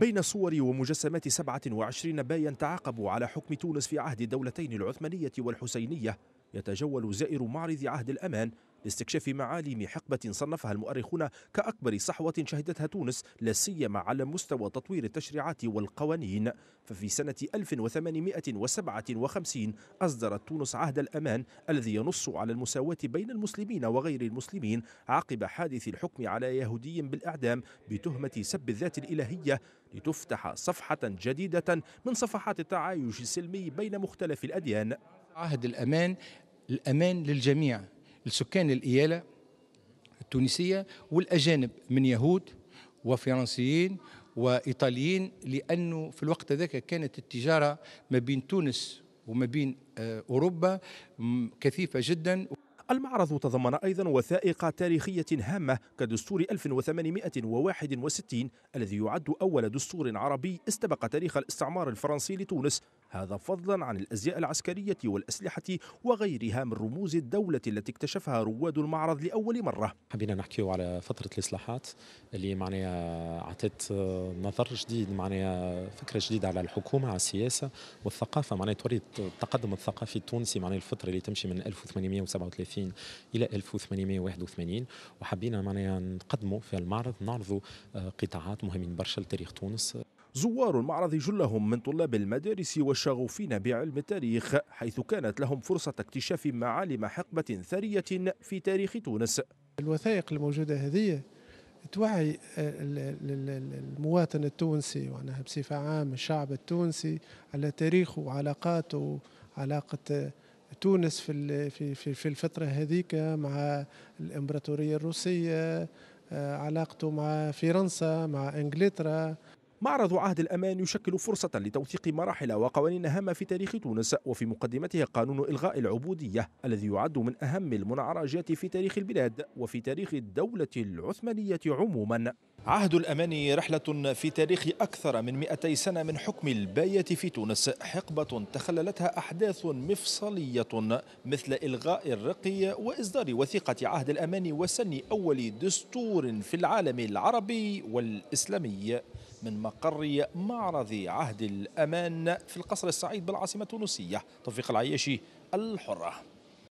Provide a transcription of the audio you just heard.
بين صور ومجسمات 27 بايا تعاقبوا على حكم تونس في عهد الدولتين العثمانية والحسينية يتجول زائر معرض عهد الأمان لاستكشاف معالم حقبة صنفها المؤرخون كأكبر صحوة شهدتها تونس لا سيما على مستوى تطوير التشريعات والقوانين ففي سنة 1857 أصدرت تونس عهد الأمان الذي ينص على المساواة بين المسلمين وغير المسلمين عقب حادث الحكم على يهودي بالإعدام بتهمة سب الذات الإلهية لتفتح صفحة جديدة من صفحات التعايش السلمي بين مختلف الأديان عهد الأمان الأمان للجميع لسكان الإيالة التونسية والأجانب من يهود وفرنسيين وإيطاليين لأنه في الوقت ذاك كانت التجارة ما بين تونس وما بين آه، أوروبا كثيفة جدا المعرض تضمن أيضا وثائق تاريخية هامة كدستور 1861 الذي يعد أول دستور عربي استبق تاريخ الاستعمار الفرنسي لتونس هذا فضلا عن الازياء العسكريه والاسلحه وغيرها من رموز الدوله التي اكتشفها رواد المعرض لاول مره. حبينا نحكيو على فتره الاصلاحات اللي معناها عطت نظر جديد معناها فكره جديده على الحكومه على السياسه والثقافه معناها توري التقدم الثقافي التونسي معناها الفتره اللي تمشي من 1837 الى 1881 وحبينا معناها نقدموا في المعرض نعرضوا آه، قطاعات مهمين برشا لتاريخ تونس. زوار المعرض جلهم من طلاب المدارس والش المشغوفين بعلم التاريخ حيث كانت لهم فرصة اكتشاف معالم حقبة ثرية في تاريخ تونس الوثائق الموجودة هذه توعي المواطن التونسي وأنها بصفة عامة الشعب التونسي على تاريخه وعلاقاته علاقة تونس في في في الفترة هذيك مع الإمبراطورية الروسية علاقته مع فرنسا مع إنجلترا معرض عهد الأمان يشكل فرصة لتوثيق مراحل وقوانين هامة في تاريخ تونس وفي مقدمته قانون إلغاء العبودية الذي يعد من أهم المنعرجات في تاريخ البلاد وفي تاريخ الدولة العثمانية عموماً عهد الأمان رحلة في تاريخ أكثر من 200 سنة من حكم الباية في تونس حقبة تخللتها أحداث مفصلية مثل إلغاء الرقي وإصدار وثيقة عهد الأمان وسن أول دستور في العالم العربي والإسلامي من مقر معرض عهد الأمان في القصر السعيد بالعاصمة التونسية توفيق العياشي الحرة